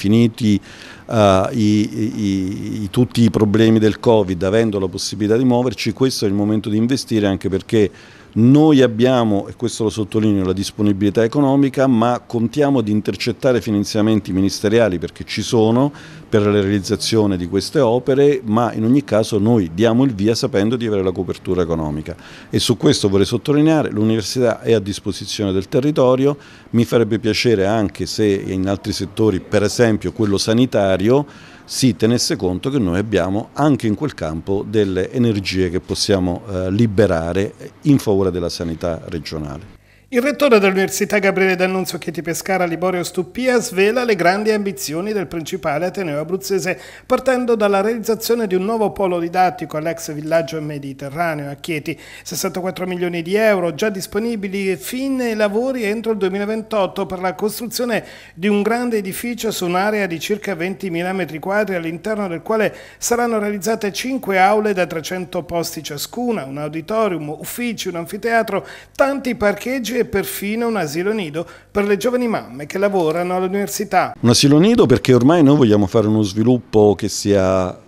finiti uh, eh, i, i, i, tutti i problemi del Covid, avendo la possibilità di muoverci, questo è il momento di investire anche perché noi abbiamo, e questo lo sottolineo, la disponibilità economica, ma contiamo di intercettare finanziamenti ministeriali perché ci sono per la realizzazione di queste opere, ma in ogni caso noi diamo il via sapendo di avere la copertura economica. E su questo vorrei sottolineare, l'università è a disposizione del territorio, mi farebbe piacere anche se in altri settori, per esempio quello sanitario, si tenesse conto che noi abbiamo anche in quel campo delle energie che possiamo eh, liberare in favore della sanità regionale. Il rettore dell'Università Gabriele D'Annunzio Chieti Pescara, Liborio Stuppia, svela le grandi ambizioni del principale Ateneo Abruzzese, partendo dalla realizzazione di un nuovo polo didattico all'ex villaggio mediterraneo a Chieti. 64 milioni di euro già disponibili fin ai lavori entro il 2028 per la costruzione di un grande edificio su un'area di circa 20.000 metri quadri all'interno del quale saranno realizzate 5 aule da 300 posti ciascuna, un auditorium, uffici, un anfiteatro, tanti parcheggi e perfino un asilo nido per le giovani mamme che lavorano all'università. Un asilo nido perché ormai noi vogliamo fare uno sviluppo che sia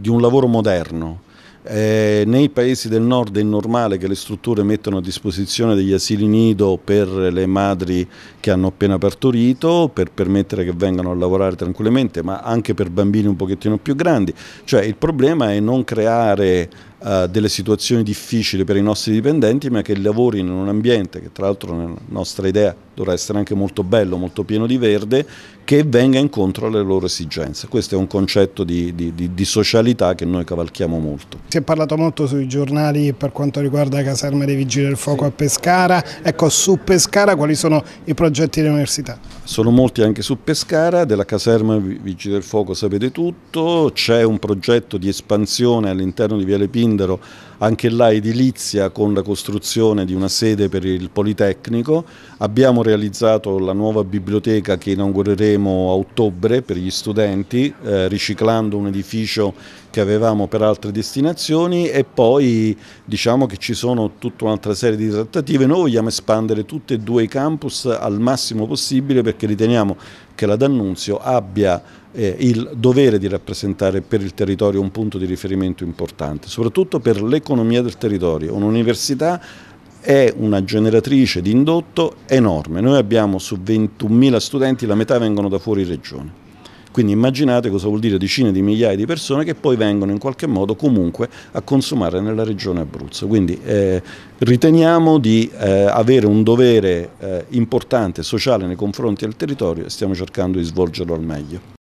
di un lavoro moderno, eh, nei paesi del nord è normale che le strutture mettano a disposizione degli asili nido per le madri che hanno appena partorito, per permettere che vengano a lavorare tranquillamente, ma anche per bambini un pochettino più grandi. Cioè il problema è non creare eh, delle situazioni difficili per i nostri dipendenti, ma che lavorino in un ambiente che tra l'altro nella nostra idea dovrà essere anche molto bello, molto pieno di verde, che venga incontro alle loro esigenze. Questo è un concetto di, di, di, di socialità che noi cavalchiamo molto. Si è parlato molto sui giornali per quanto riguarda la caserma dei Vigili del Fuoco a Pescara. Ecco, su Pescara quali sono i progetti dell'università? Sono molti anche su Pescara, della caserma Vigili del Fuoco sapete tutto, c'è un progetto di espansione all'interno di Viale Pinto Tindaro anche là edilizia con la costruzione di una sede per il Politecnico, abbiamo realizzato la nuova biblioteca che inaugureremo a ottobre per gli studenti, eh, riciclando un edificio che avevamo per altre destinazioni e poi diciamo che ci sono tutta un'altra serie di trattative, noi vogliamo espandere tutti e due i campus al massimo possibile perché riteniamo che la D'Annunzio abbia eh, il dovere di rappresentare per il territorio un punto di riferimento importante, soprattutto per le l'economia del territorio. Un'università è una generatrice di indotto enorme. Noi abbiamo su 21.000 studenti la metà vengono da fuori regione. Quindi immaginate cosa vuol dire decine di migliaia di persone che poi vengono in qualche modo comunque a consumare nella regione Abruzzo. Quindi eh, riteniamo di eh, avere un dovere eh, importante sociale nei confronti del territorio e stiamo cercando di svolgerlo al meglio.